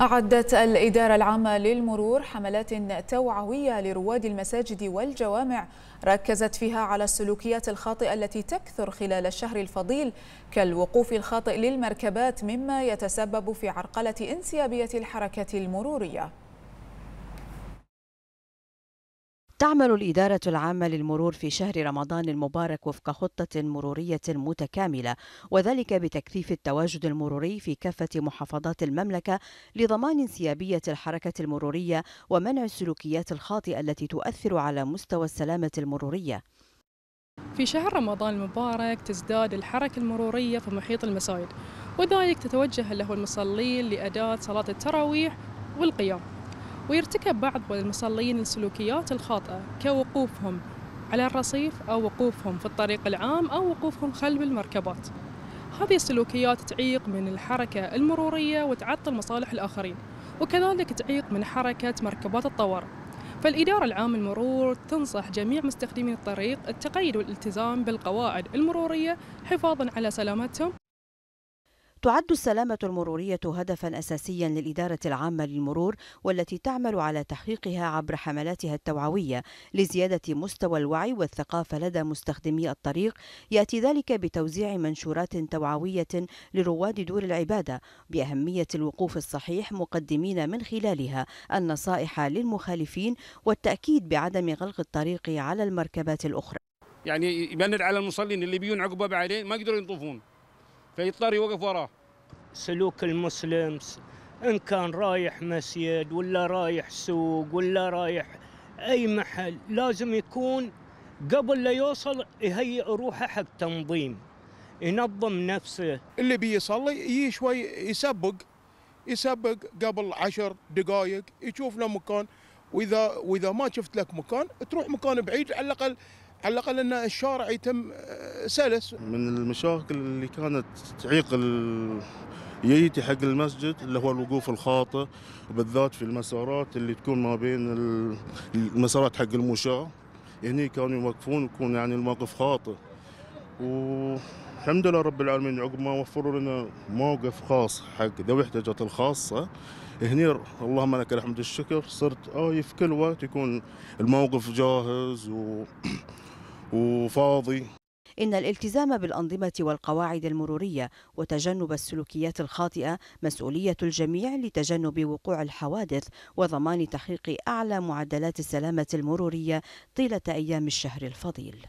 أعدت الإدارة العامة للمرور حملات توعوية لرواد المساجد والجوامع ركزت فيها على السلوكيات الخاطئة التي تكثر خلال الشهر الفضيل كالوقوف الخاطئ للمركبات مما يتسبب في عرقلة انسيابية الحركة المرورية تعمل الإدارة العامة للمرور في شهر رمضان المبارك وفق خطة مرورية متكاملة وذلك بتكثيف التواجد المروري في كافة محافظات المملكة لضمان انسيابية الحركة المرورية ومنع السلوكيات الخاطئة التي تؤثر على مستوى السلامة المرورية. في شهر رمضان المبارك تزداد الحركة المرورية في محيط المساجد وذلك تتوجه له المصلين لأداء صلاة التراويح والقيام. ويرتكب بعض المصلين السلوكيات الخاطئة كوقوفهم على الرصيف أو وقوفهم في الطريق العام أو وقوفهم خلف المركبات هذه السلوكيات تعيق من الحركة المرورية وتعطل مصالح الآخرين وكذلك تعيق من حركة مركبات الطوارئ فالإدارة العام المرور تنصح جميع مستخدمي الطريق التقيد والالتزام بالقواعد المرورية حفاظا على سلامتهم تعد السلامة المرورية هدفا أساسيا للإدارة العامة للمرور والتي تعمل على تحقيقها عبر حملاتها التوعوية لزيادة مستوى الوعي والثقافة لدى مستخدمي الطريق يأتي ذلك بتوزيع منشورات توعوية لرواد دور العبادة بأهمية الوقوف الصحيح مقدمين من خلالها النصائح للمخالفين والتأكيد بعدم غلق الطريق على المركبات الأخرى يعني يبنر على المصلين اللي بيون عقبه بعدين ما يقدروا ينطفون فيضطر يوقف وراه سلوك المسلم ان كان رايح مسجد ولا رايح سوق ولا رايح اي محل لازم يكون قبل لا يوصل يهيئ روحه حق تنظيم ينظم نفسه اللي بيصلي يجي شوي يسبق يسبق قبل عشر دقائق يشوف له مكان واذا واذا ما شفت لك مكان تروح مكان بعيد على الاقل على الاقل ان الشارع يتم آه، سلس من المشاكل اللي كانت تعيق ال... يجي حق المسجد اللي هو الوقوف الخاطئ وبالذات في المسارات اللي تكون ما بين المسارات حق المشاة هني كانوا يوقفون يكون يعني الموقف خاطئ والحمد لله رب العالمين عقب ما وفروا لنا موقف خاص حق ذوي الاحتياجات الخاصة هني اللهم لك الحمد والشكر صرت آي في كل وقت يكون الموقف جاهز و وفاضي إن الالتزام بالأنظمة والقواعد المرورية وتجنب السلوكيات الخاطئة مسؤولية الجميع لتجنب وقوع الحوادث وضمان تحقيق أعلى معدلات السلامة المرورية طيلة أيام الشهر الفضيل